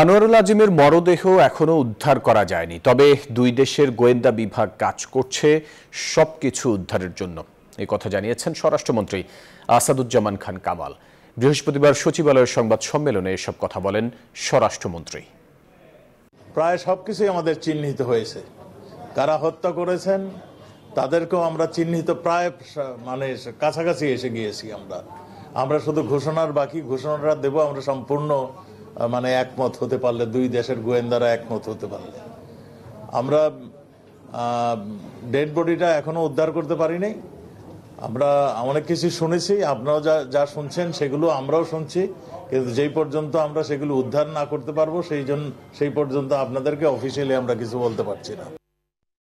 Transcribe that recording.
আনোয়ারুল আজিমের মরদেহ এখনও উদ্ধার করা যায়নি তবে দুই দেশের গোয়েন্দা বিভাগ কাজ করছে সব কিছু উদ্ধারের জন্য এ কথা জানিয়েছেন স্বরাষ্ট্রমন্ত্রী আসাদুজ্জামান খান কামাল বৃহস্পতিবার সচিবালয়ের সংবাদ সম্মেলনে এসব কথা বলেন স্বরাষ্ট্রমন্ত্রী প্রায় সব কিছুই আমাদের চিহ্নিত হয়েছে কারা হত্যা করেছেন তাদেরকেও আমরা চিহ্নিত প্রায় মানে কাছাকাছি এসে গিয়েছি আমরা আমরা শুধু ঘোষণার বাকি ঘোষণাটা দেব আমরা সম্পূর্ণ মানে একমত হতে পারলে দুই দেশের গোয়েন্দারা একমত হতে পারলে আমরা ডেড বডিটা এখনো উদ্ধার করতে পারিনি আমরা অনেক কিছু শুনেছি আপনারাও যা যা শুনছেন সেগুলো আমরাও শুনছি কিন্তু যেই পর্যন্ত আমরা সেগুলো উদ্ধার না করতে পারবো সেই জন্য সেই পর্যন্ত আপনাদেরকে অফিসিয়ালি আমরা কিছু বলতে পারছি না